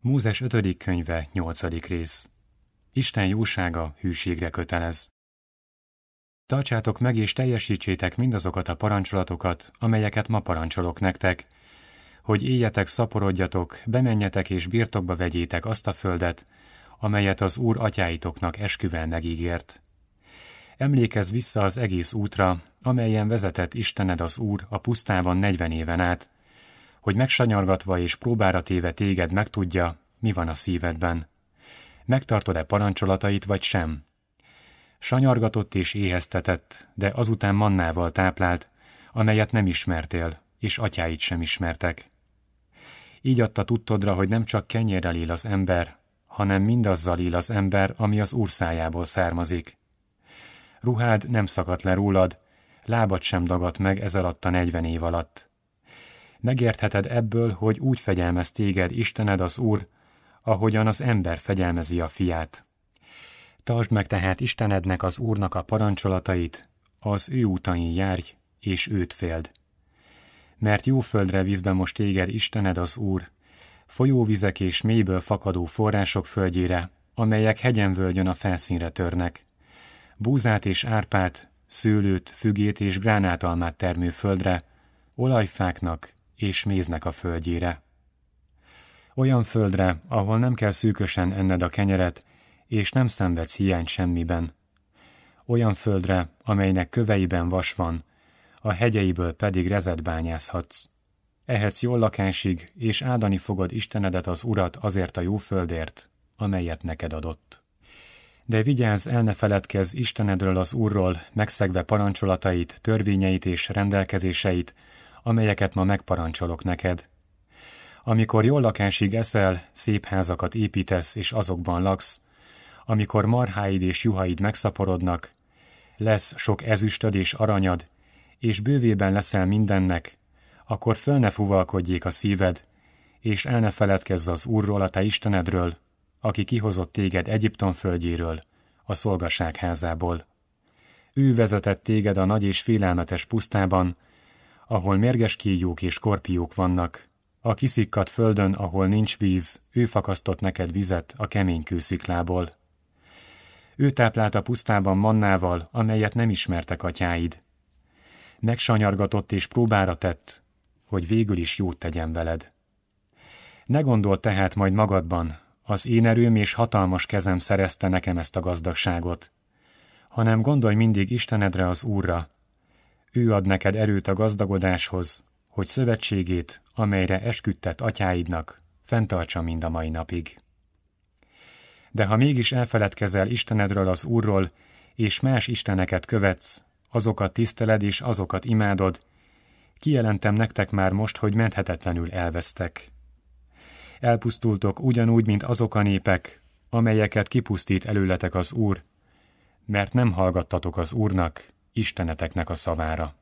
Mózes 5. könyve, 8. rész. Isten jósága hűségre kötelez. Tartsátok meg és teljesítsétek mindazokat a parancsolatokat, amelyeket ma parancsolok nektek, hogy éljetek, szaporodjatok, bemenjetek és birtokba vegyétek azt a földet, amelyet az Úr atyáitoknak esküvel megígért. Emlékezz vissza az egész útra, amelyen vezetett Istened az Úr a pusztában negyven éven át, hogy megsanyargatva és próbára téve téged megtudja, mi van a szívedben. Megtartod-e parancsolatait, vagy sem? Sanyargatott és éheztetett, de azután mannával táplált, amelyet nem ismertél, és atyáit sem ismertek. Így adta tudtodra, hogy nem csak kenyérrel él az ember, hanem mindazzal él az ember, ami az úrszájából származik. Ruhád nem szakadt le rólad, lábad sem dagadt meg ez alatt a negyven év alatt. Megértheted ebből, hogy úgy fegyelmez téged Istened az Úr, ahogyan az ember fegyelmezi a fiát. Tartsd meg tehát Istenednek az Úrnak a parancsolatait, az ő utain járj, és őt féld. Mert jó földre vízbe most téged Istened az Úr, folyóvizek és mélyből fakadó források földjére, amelyek hegyen-völgyön a felszínre törnek. Búzát és árpát, szőlőt, fügét és gránátalmát termő földre, olajfáknak, és méznek a földjére. Olyan földre, ahol nem kell szűkösen enned a kenyeret, és nem szenvedsz hiányt semmiben. Olyan földre, amelynek köveiben vas van, a hegyeiből pedig rezet bányászhatsz. Ehetsz jól lakásig, és áldani fogod Istenedet az Urat azért a jó földért, amelyet neked adott. De vigyázz, el ne feledkezz Istenedről az Úrról, megszegve parancsolatait, törvényeit és rendelkezéseit, amelyeket ma megparancsolok neked. Amikor jól lakásig eszel, szép házakat építesz és azokban laksz, amikor marháid és juhaid megszaporodnak, lesz sok ezüstöd és aranyad, és bővében leszel mindennek, akkor föl ne fuvalkodjék a szíved, és el ne feledkezz az Úrról, a te Istenedről, aki kihozott téged Egyiptom földjéről, a szolgaság házából. Ő vezetett téged a nagy és félelmetes pusztában, ahol mérges kígyók és korpiók vannak. A kiszikkadt földön, ahol nincs víz, ő fakasztott neked vizet a kemény kősziklából. Ő táplálta pusztában mannával, amelyet nem ismertek atyáid. Megsanyargatott és próbára tett, hogy végül is jót tegyen veled. Ne gondol tehát majd magadban, az én erőm és hatalmas kezem szerezte nekem ezt a gazdagságot, hanem gondolj mindig Istenedre az Úrra, ő ad neked erőt a gazdagodáshoz, hogy szövetségét, amelyre esküdtett atyáidnak, fenntartsa mind a mai napig. De ha mégis elfeledkezel Istenedről az Úrról, és más isteneket követsz, azokat tiszteled és azokat imádod, kijelentem nektek már most, hogy menthetetlenül elvesztek. Elpusztultok ugyanúgy, mint azok a népek, amelyeket kipusztít előletek az Úr, mert nem hallgattatok az Úrnak, Isteneteknek a szavára.